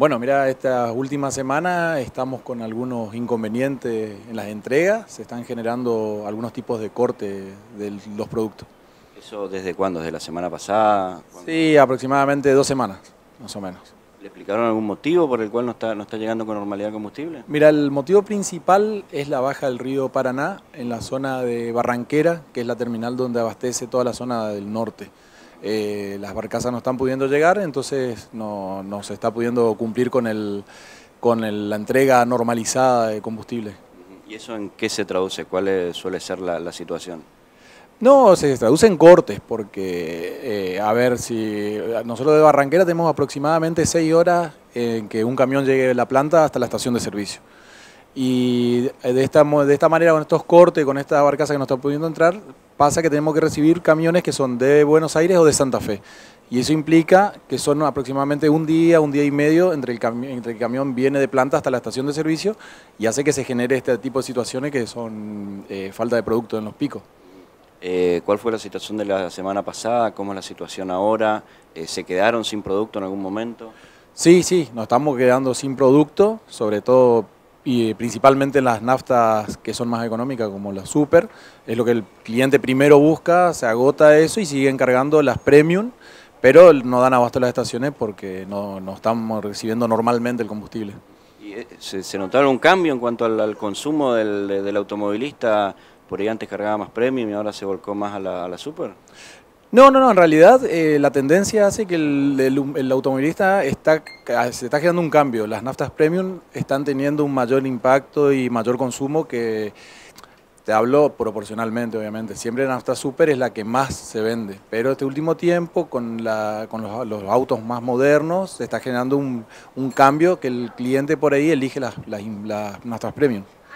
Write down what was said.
Bueno, mira, esta última semana estamos con algunos inconvenientes en las entregas, se están generando algunos tipos de corte de los productos. ¿Eso desde cuándo? ¿Desde la semana pasada? Sí, aproximadamente dos semanas, más o menos. ¿Le explicaron algún motivo por el cual no está, no está llegando con normalidad combustible? Mira, el motivo principal es la baja del río Paraná en la zona de Barranquera, que es la terminal donde abastece toda la zona del norte. Eh, las barcazas no están pudiendo llegar, entonces no, se está pudiendo cumplir con, con la entrega normalizada de combustible. ¿Y eso en qué se traduce? ¿Cuál suele ser la, situación? No, se traduce en cortes, porque, eh, a ver, si nosotros de Barranquera tenemos aproximadamente seis horas en que un camión llegue de la planta hasta la estación de servicio. Y de esta, de esta manera, con estos cortes, con esta barcaza que no está pudiendo entrar, pasa que tenemos que recibir camiones que son de Buenos Aires o de Santa Fe. Y eso implica que son aproximadamente un día, un día y medio entre el, entre el camión viene de planta hasta la estación de servicio y hace que se genere este tipo de situaciones que son eh, falta de producto en los picos. Eh, ¿Cuál fue la situación de la semana pasada? ¿Cómo es la situación ahora? Eh, ¿Se quedaron sin producto en algún momento? Sí, sí, nos estamos quedando sin producto, sobre todo y eh, principalmente en las naftas que son más económicas, como la super, es lo que el cliente primero busca, se agota eso y siguen cargando las premium, pero no dan abasto a las estaciones porque no, no estamos recibiendo normalmente el combustible. ¿Y eh, se, notaron un cambio en cuanto al, consumo del, automovilista por ahí antes cargaba más premium y ahora se volcó más a la super? No, no, no, en realidad eh, la tendencia hace que el, automovilista está, ah, se está generando un cambio. Las naftas premium están teniendo un mayor impacto y mayor consumo que, te hablo proporcionalmente obviamente, siempre la nafta super es la que más se vende, pero este último tiempo con, la, con los, autos más modernos se está generando un, un, cambio que el cliente por ahí elige las, las naftas premium.